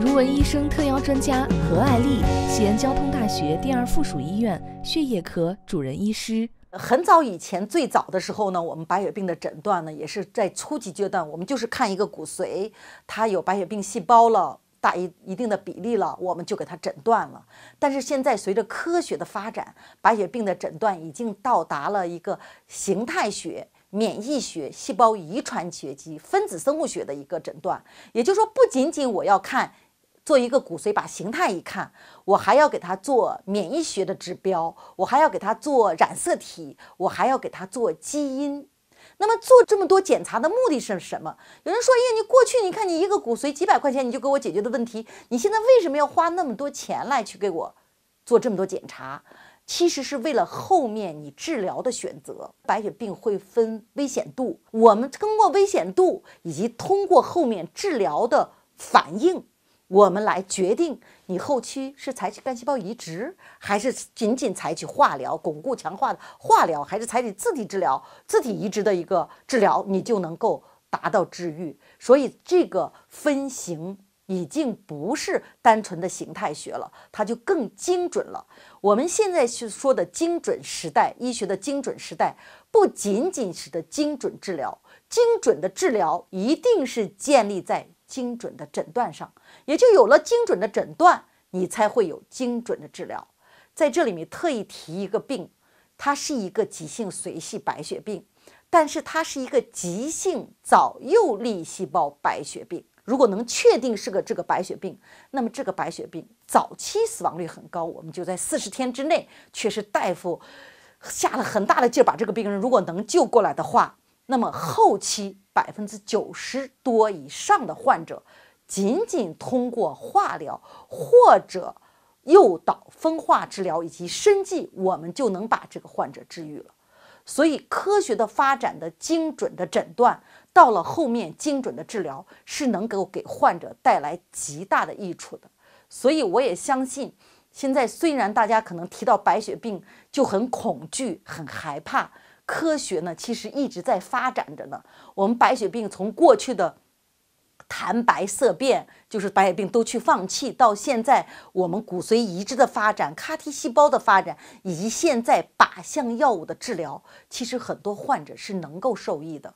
如闻医生特邀专家何爱丽，西安交通大学第二附属医院血液科主任医师。很早以前，最早的时候呢，我们白血病的诊断呢，也是在初级阶段，我们就是看一个骨髓，它有白血病细胞了，大一一定的比例了，我们就给它诊断了。但是现在随着科学的发展，白血病的诊断已经到达了一个形态学、免疫学、细胞遗传学及分子生物学的一个诊断。也就是说，不仅仅我要看。做一个骨髓，把形态一看，我还要给他做免疫学的指标，我还要给他做染色体，我还要给他做基因。那么做这么多检查的目的是什么？有人说，因呀，你过去你看你一个骨髓几百块钱你就给我解决的问题，你现在为什么要花那么多钱来去给我做这么多检查？其实是为了后面你治疗的选择。白血病会分危险度，我们通过危险度以及通过后面治疗的反应。我们来决定你后期是采取干细胞移植，还是仅仅采取化疗巩固强化的化疗，还是采取自体治疗、自体移植的一个治疗，你就能够达到治愈。所以，这个分型已经不是单纯的形态学了，它就更精准了。我们现在去说的精准时代，医学的精准时代，不仅仅是的精准治疗，精准的治疗一定是建立在。精准的诊断上，也就有了精准的诊断，你才会有精准的治疗。在这里面特意提一个病，它是一个急性髓系白血病，但是它是一个急性早幼粒细胞白血病。如果能确定是个这个白血病，那么这个白血病早期死亡率很高，我们就在四十天之内，确实大夫下了很大的劲儿把这个病人，如果能救过来的话。那么后期百分之九十多以上的患者，仅仅通过化疗或者诱导分化治疗以及生剂，我们就能把这个患者治愈了。所以，科学的发展的精准的诊断，到了后面精准的治疗，是能够给患者带来极大的益处的。所以，我也相信，现在虽然大家可能提到白血病就很恐惧、很害怕。科学呢，其实一直在发展着呢。我们白血病从过去的谈白色变，就是白血病都去放弃，到现在我们骨髓移植的发展，CAR T 细胞的发展，以及现在靶向药物的治疗，其实很多患者是能够受益的。